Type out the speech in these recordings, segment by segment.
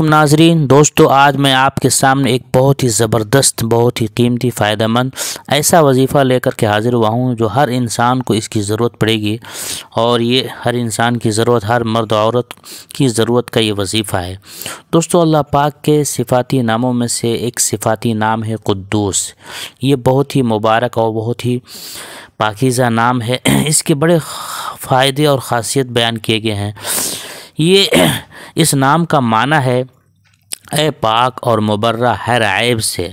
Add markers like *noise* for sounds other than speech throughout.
नाजरीन दोस्तों आज मैं आपके सामने एक बहुत ही ज़बरदस्त बहुत ही कीमती फ़ायदेमंद ऐसा वजीफ़ा लेकर के हाज़िर हुआ हूँ जो हर इंसान को इसकी ज़रूरत पड़ेगी और ये हर इंसान की ज़रूरत हर मर्द औरत की ज़रूरत का ये वजीफ़ा है दोस्तों अल्लाह पाक के सिफाती नामों में से एक सिफाती नाम है कुद्दूस ये बहुत ही मुबारक और बहुत ही पाकिज़ा नाम है इसके बड़े फ़ायदे और ख़ासियत बयान किए गए हैं ये *clears throat* इस नाम का माना है ए पाक और मुबर्रा हर ऐब से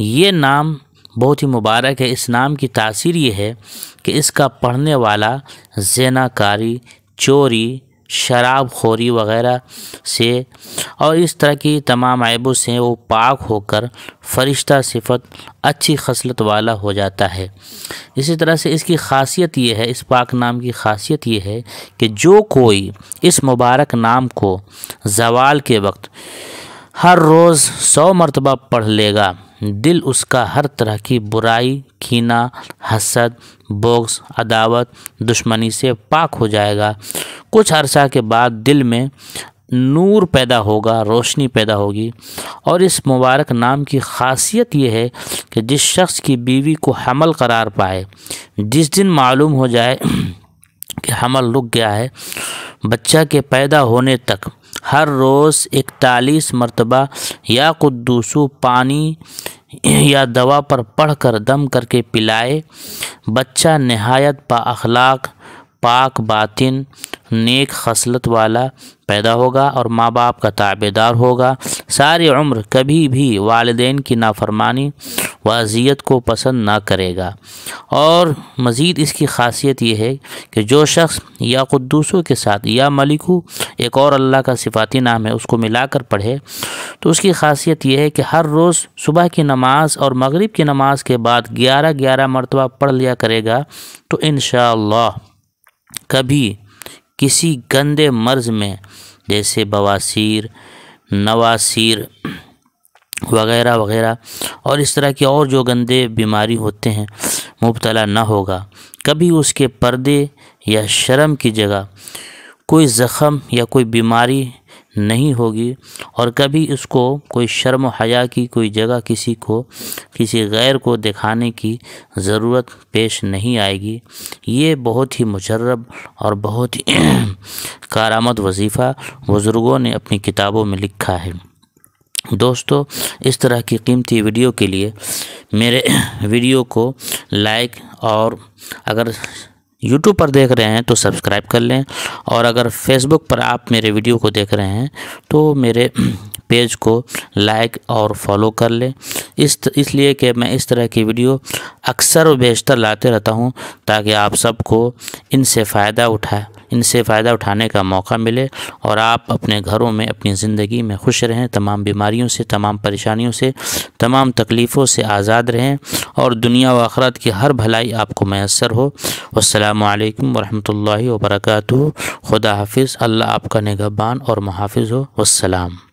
ये नाम बहुत ही मुबारक है इस नाम की तासीर ये है कि इसका पढ़ने वाला जेनाकारी चोरी शराब खोरी वगैरह से और इस तरह की तमाम ऐबों से वो पाक होकर फरिश्ता सिफत अच्छी खसलत वाला हो जाता है इसी तरह से इसकी खासियत ये है इस पाक नाम की खासियत ये है कि जो कोई इस मुबारक नाम को जवाल के वक्त हर रोज़ सौ मरतबा पढ़ लेगा दिल उसका हर तरह की बुराई कीना हसद बोक्स अदावत दुश्मनी से पाक हो जाएगा कुछ अरसा के बाद दिल में नूर पैदा होगा रोशनी पैदा होगी और इस मुबारक नाम की खासियत यह है कि जिस शख्स की बीवी को हमल करार पाए जिस दिन मालूम हो जाए *clears throat* कि हमल रुक गया है बच्चा के पैदा होने तक हर रोज़ इकतालीस मरतबा या कुद्दूसु पानी *clears throat* या दवा पर पढ़ कर दम करके पिलाए बच्चा नहायत बा अखलाक पाक बातिन नेक खसलत वाला पैदा होगा और माँ बाप का ताबेदार होगा सारी उम्र कभी भी वालदे की नाफरमानी व अजियत को पसंद ना करेगा और मज़ीद इसकी खासियत यह है कि जो शख्स या कुद्दूसों के साथ या मलिकू एक और अल्लाह का सिफाती नाम है उसको मिलाकर पढ़े तो उसकी खासियत यह है कि हर रोज़ सुबह की नमाज और मगरिब की नमाज के बाद ग्यारह ग्यारह मरतबा पढ़ लिया करेगा तो इन कभी किसी गंदे मर्ज में जैसे बवासीर नवासीर वगैरह वगैरह और इस तरह के और जो गंदे बीमारी होते हैं मुबतला ना होगा कभी उसके पर्दे या शर्म की जगह कोई ज़ख़म या कोई बीमारी नहीं होगी और कभी उसको कोई शर्म हया की कोई जगह किसी को किसी गैर को दिखाने की ज़रूरत पेश नहीं आएगी ये बहुत ही मुजरब और बहुत ही *clears throat* कारामद वजीफ़ा बुज़ुर्गों ने अपनी किताबों में लिखा है दोस्तों इस तरह की कीमती वीडियो के लिए मेरे *clears throat* वीडियो को लाइक और अगर यूट्यूब पर देख रहे हैं तो सब्सक्राइब कर लें और अगर फेसबुक पर आप मेरे वीडियो को देख रहे हैं तो मेरे पेज को लाइक और फॉलो कर लें इस इसलिए कि मैं इस तरह की वीडियो अक्सर व बेशतर लाते रहता हूँ ताकि आप सबको इनसे फ़ायदा उठाए इनसे फ़ायदा उठाने का मौका मिले और आप अपने घरों में अपनी ज़िंदगी में खुश रहें तमाम बीमारियों से तमाम परेशानियों से तमाम तकलीफ़ों से आज़ाद रहें और दुनिया व आखरत की हर भलाई आपको मैसर हो असलम वरहमल वर्क खुदा हाफिज़ अल्लाह आपका निगहबान और मुहाफ़ हो वसलम